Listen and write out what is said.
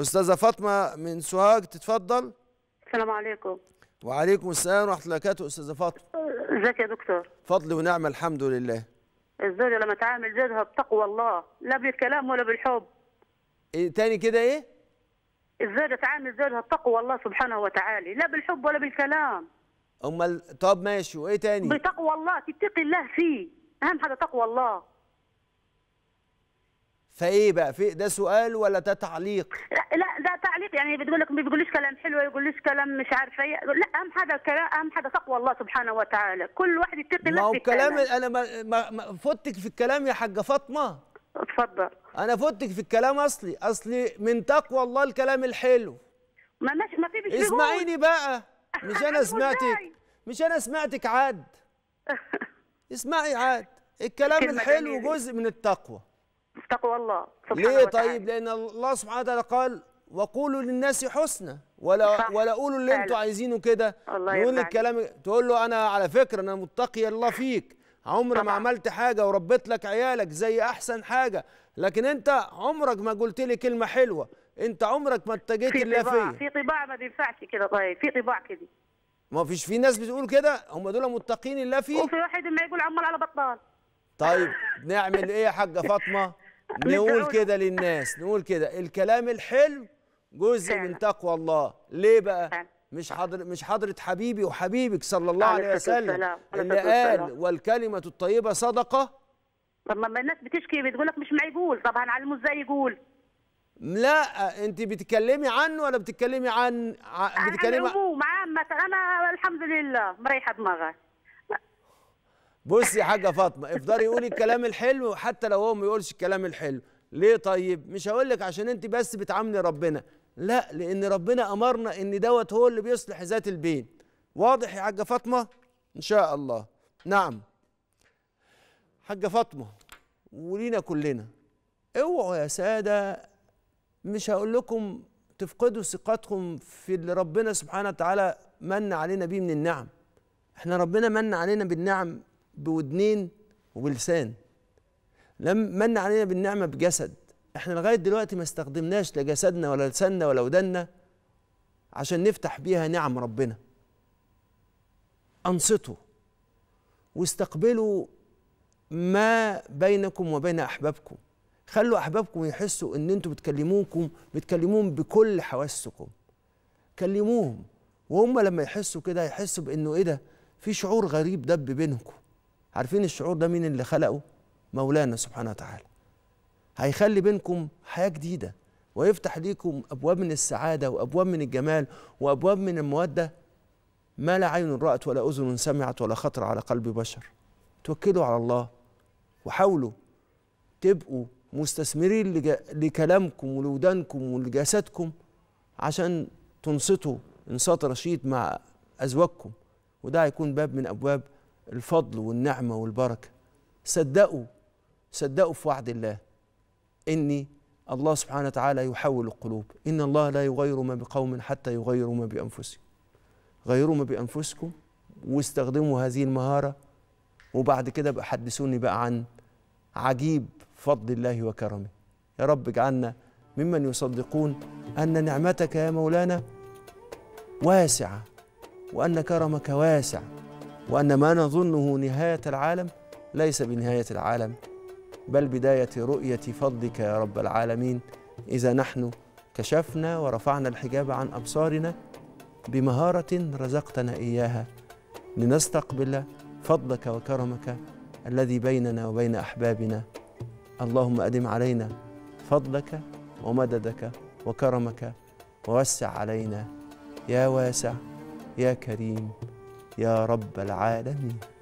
استاذه فاطمه من سوهاج تتفضل السلام عليكم وعليكم السلام ورحمه الله وبركاته استاذه فاطمه ازيك يا دكتور فضل ونعم الحمد لله الزوجه لما تعامل زوجها بتقوى الله لا بالكلام ولا بالحب إيه تاني كده ايه الزوجه تعامل زوجها بتقوى الله سبحانه وتعالى لا بالحب ولا بالكلام امال طب ماشي وايه تاني بتقوى الله تتقي الله فيه اهم حاجه تقوى الله فايه بقى في ده سؤال ولا ده تعليق لا لا ده تعليق يعني بتقول لك ما بيقولوش كلام حلو يقولوش كلام مش عارفه ايه لا اهم حاجه كلام اهم حاجه تقوى الله سبحانه وتعالى كل واحد يتقي الله هو الكلام انا ما, ما, ما فوتك في الكلام يا حاجه فاطمه اتفضل انا فوتك في الكلام اصلي اصلي من تقوى الله الكلام الحلو ما مش ما في مش اسمعيني بقى مش انا سمعتك مش انا سمعتك عاد اسمعي عاد الكلام الحلو جزء من التقوى تقوى الله سبحانه ليه وتعالى. طيب لان الله سبحانه وتعالى قال وقولوا للناس حسنى ولا صح. ولا قولوا اللي انتوا عايزينه كده يقول الكلام تقول له انا على فكره انا متقي الله فيك عمر ما عملت حاجه وربيت لك عيالك زي احسن حاجه لكن انت عمرك ما قلت لي كلمه حلوه انت عمرك ما اتجيت اللي فيا في طباع ما بينفعش كده طيب في طباع كده ما فيش في ناس بتقول كده هم دول متقين الله فيه وفي واحد ما يقول عمال على بطال طيب نعمل ايه يا حاجه فاطمه نقول كده للناس نقول كده الكلام الحلو جزء من تقوى الله ليه بقى مش حضر مش حضرة حبيبي وحبيبك صلى الله عليه وسلم اللي قال والكلمة الطيبة صدقة طب ما الناس بتشكي بتقول لك مش معي يقول طب هنعلمه ازاي يقول لا انت بتتكلمي عنه ولا بتتكلمي عن بتتكلمي عن العموم عامة انا الحمد لله مريحة دماغي بصي يا حاجه فاطمه افضلي قولي الكلام الحلو حتى لو هو ما يقولش الكلام الحلو ليه طيب مش هقول لك عشان انت بس بتعاملي ربنا لا لان ربنا امرنا ان دوت هو اللي بيصلح ذات البين واضح يا حاجه فاطمه ان شاء الله نعم حاجه فاطمه ولينا كلنا اوعوا يا ساده مش هقول لكم تفقدوا ثقتكم في اللي ربنا سبحانه وتعالى من علينا بيه من النعم احنا ربنا من علينا بالنعم بودنين وبلسان لم من علينا بالنعمة بجسد احنا لغاية دلوقتي ما استخدمناش لا جسدنا ولا لساننا ولا وداننا عشان نفتح بيها نعم ربنا أنصتوا واستقبلوا ما بينكم وبين أحبابكم خلوا أحبابكم يحسوا إن أنتوا بتكلموكم بتكلموهم بكل حواسكم كلموهم وهم لما يحسوا كده يحسوا بإنه إيه ده في شعور غريب دب بينكم عارفين الشعور ده مين اللي خلقه مولانا سبحانه وتعالى هيخلي بينكم حياة جديدة ويفتح ليكم أبواب من السعادة وأبواب من الجمال وأبواب من المودة ما لا عين رأت ولا أذن سمعت ولا خطر على قلب بشر توكلوا على الله وحاولوا تبقوا مستثمرين لج... لكلامكم ولودانكم ولجسدكم عشان تنصتوا انصات رشيد مع أزواجكم وده هيكون باب من أبواب الفضل والنعمه والبركه صدقوا صدقوا في وعد الله اني الله سبحانه وتعالى يحول القلوب ان الله لا يغير ما بقوم حتى يغيروا ما بانفسهم غيروا ما بانفسكم واستخدموا هذه المهاره وبعد كده بقى حدثوني بقى عن عجيب فضل الله وكرمه يا رب اجعلنا ممن يصدقون ان نعمتك يا مولانا واسعه وان كرمك واسع وأن ما نظنه نهاية العالم ليس بنهاية العالم بل بداية رؤية فضلك يا رب العالمين إذا نحن كشفنا ورفعنا الحجاب عن أبصارنا بمهارة رزقتنا إياها لنستقبل فضلك وكرمك الذي بيننا وبين أحبابنا اللهم أدم علينا فضلك ومددك وكرمك ووسع علينا يا واسع يا كريم يا رب العالمين